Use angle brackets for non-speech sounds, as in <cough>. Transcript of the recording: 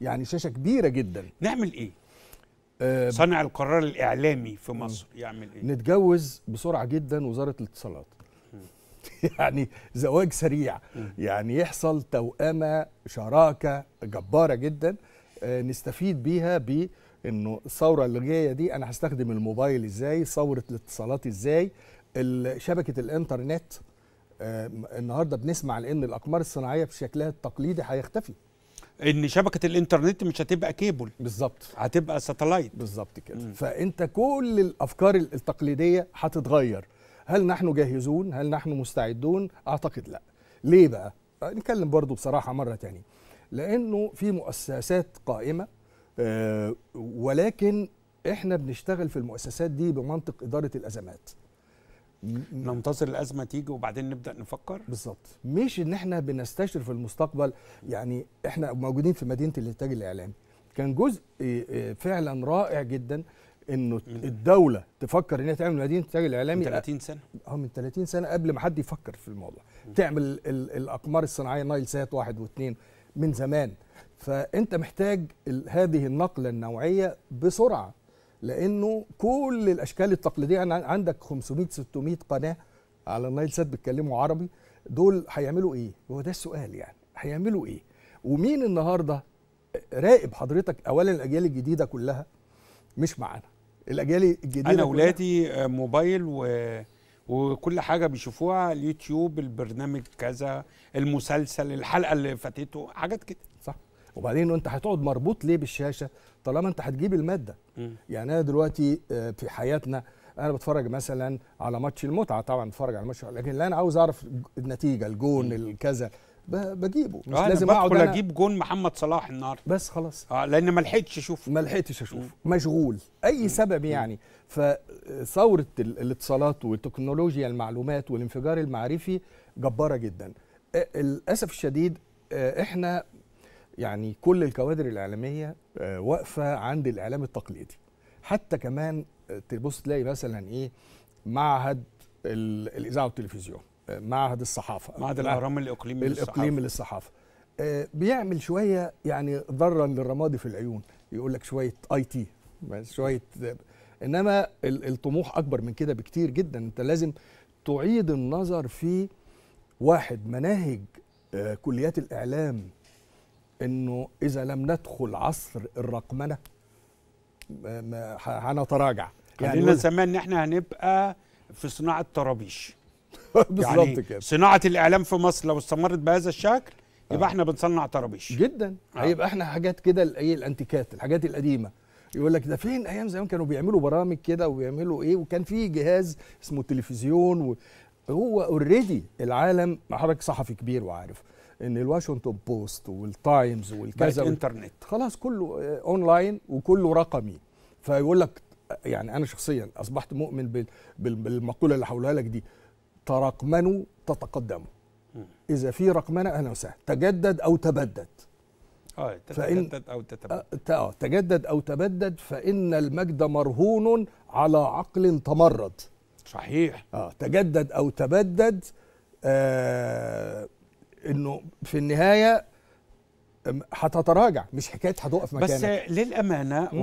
يعني شاشه كبيره جدا نعمل ايه صنع آه، صانع القرار الاعلامي في مصر مم. يعمل ايه نتجوز بسرعه جدا وزاره الاتصالات <laughs> يعني زواج سريع مم. يعني يحصل توأمة شراكة جبارة جدا آه، نستفيد بيها بأنه الثورة اللي جاية دي أنا هستخدم الموبايل إزاي ثورة الاتصالات إزاي شبكة الإنترنت آه، النهاردة بنسمع لأن الأقمار الصناعية في شكلها التقليدي هيختفي ان شبكه الانترنت مش هتبقى كيبل بالظبط هتبقى ساتلايت بالظبط كده مم. فانت كل الافكار التقليديه هتتغير هل نحن جاهزون هل نحن مستعدون اعتقد لا ليه بقى نتكلم برضو بصراحه مره تانية لانه في مؤسسات قائمه أه ولكن احنا بنشتغل في المؤسسات دي بمنطق اداره الازمات ننتظر الازمه تيجي وبعدين نبدا نفكر بالظبط مش ان احنا بنستشرف المستقبل يعني احنا موجودين في مدينه الانتاج الاعلامي كان جزء آه، آه، فعلا رائع جدا انه الدوله تفكر ان هي تعمل مدينه الانتاج الاعلامي من 30 سنه اه من 30 سنه قبل ما حد يفكر في الموضوع تعمل الاقمار الصناعيه نايل سات واحد واثنين من زمان فانت محتاج هذه النقله النوعيه بسرعه لانه كل الاشكال التقليديه يعني عندك 500 600 قناه على النايل سات بيتكلموا عربي دول هيعملوا ايه؟ هو ده السؤال يعني هيعملوا ايه؟ ومين النهارده راقب حضرتك اولا الاجيال الجديده كلها مش معانا الاجيال الجديده انا اولادي آه، موبايل و وكل حاجه بيشوفوها اليوتيوب البرنامج كذا المسلسل الحلقه اللي فاتته حاجات كده وبعدين انت هتقعد مربوط ليه بالشاشه طالما انت هتجيب الماده يعني انا دلوقتي آه، في حياتنا انا بتفرج مثلا على ماتش المتعه طبعا بتفرج على ماتش لكن لا انا عاوز اعرف النتيجه الجون الكذا بجيبه مش آه، لازم اقعد انا اجيب جون محمد صلاح النهارده بس خلاص اه لان ما لحقتش اشوفه ما لحقتش اشوفه مشغول اي مم. سبب يعني فثوره الاتصالات وتكنولوجيا المعلومات والانفجار المعرفي جباره جدا للاسف الشديد آه، احنا يعني كل الكوادر الاعلاميه آه، واقفه عند الاعلام التقليدي حتى كمان آه، تبص تلاقي مثلا ايه معهد الاذاعه والتلفزيون آه، معهد الصحافه معهد الاهرام الاقليمي للصحافه الاقليمي للصحافه بيعمل شويه يعني ضرا للرمادي في العيون يقول لك شويه اي تي شويه انما الطموح اكبر من كده بكتير جدا انت لازم تعيد النظر في واحد مناهج كليات الاعلام انه اذا لم ندخل عصر الرقمنه هنتراجع يعني خلينا زمان ان احنا هنبقى في صناعه طرابيش <laughs> بالظبط يعني كده صناعه الاعلام في مصر لو استمرت بهذا الشكل يبقى آه. احنا بنصنع طرابيش جدا آه. هيبقى احنا حاجات كده الايه الانتيكات الحاجات القديمه يقول لك ده فين ايام زمان كانوا بيعملوا برامج كده وبيعملوا ايه وكان في جهاز اسمه تلفزيون و... هو اوريدي العالم حضرتك صحفي كبير وعارف ان الواشنطن بوست والتايمز والكذا والانترنت خلاص كله آه، اونلاين وكله رقمي فيقول لك يعني انا شخصيا اصبحت مؤمن بالمقوله اللي هقولها لك دي ترقمنوا تتقدموا اذا في رقمنه اهلا وسهلا تجدد او تبدد اه تتجدد او تتبدد آه،, اه تجدد او تبدد فان المجد مرهون على عقل تمرد صحيح اه تجدد او تبدد آه في النهايه هتتراجع مش حكايه هتقف مكانك بس للامانه